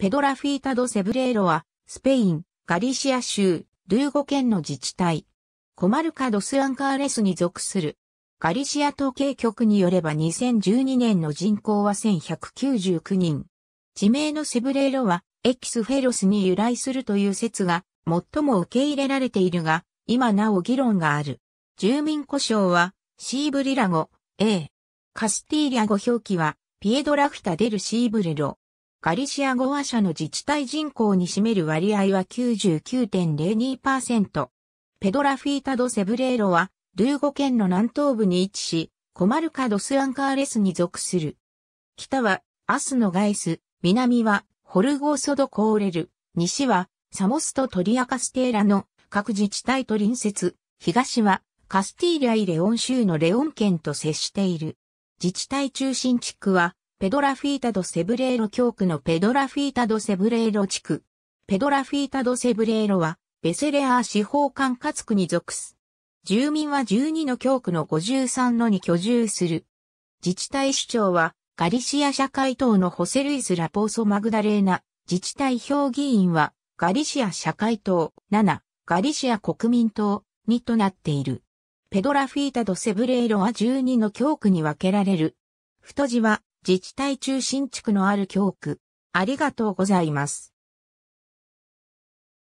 ペドラフィータド・セブレーロは、スペイン、ガリシア州、ルーゴ県の自治体、コマルカ・ドス・アンカーレスに属する。ガリシア統計局によれば2012年の人口は1199人。地名のセブレーロは、エキスフェロスに由来するという説が、最も受け入れられているが、今なお議論がある。住民故障は、シーブリラ語、A。カスティーリア語表記は、ピエドラフタデルシーブレロ。ガリシア語話者の自治体人口に占める割合は99.02%。ペドラフィータ・ド・セブレーロは、ルーゴ県の南東部に位置し、コマルカ・ドス・アンカーレスに属する。北は、アスのガイス、南は、ホルゴーソド・コーレル、西は、サモスとトリアカステーラの各自治体と隣接、東は、カスティーリアイ・レオン州のレオン県と接している。自治体中心地区は、ペドラフィータドセブレーロ教区のペドラフィータドセブレーロ地区。ペドラフィータドセブレーロは、ベセレアー司法管轄区に属す。住民は12の教区の53のに居住する。自治体首長は、ガリシア社会党のホセルイス・ラポーソ・マグダレーナ。自治体評議員は、ガリシア社会党7、ガリシア国民党2となっている。ペドラフィータドセブレーロは12の教区に分けられる。太字は、自治体中心地区のある教区。ありがとうございます。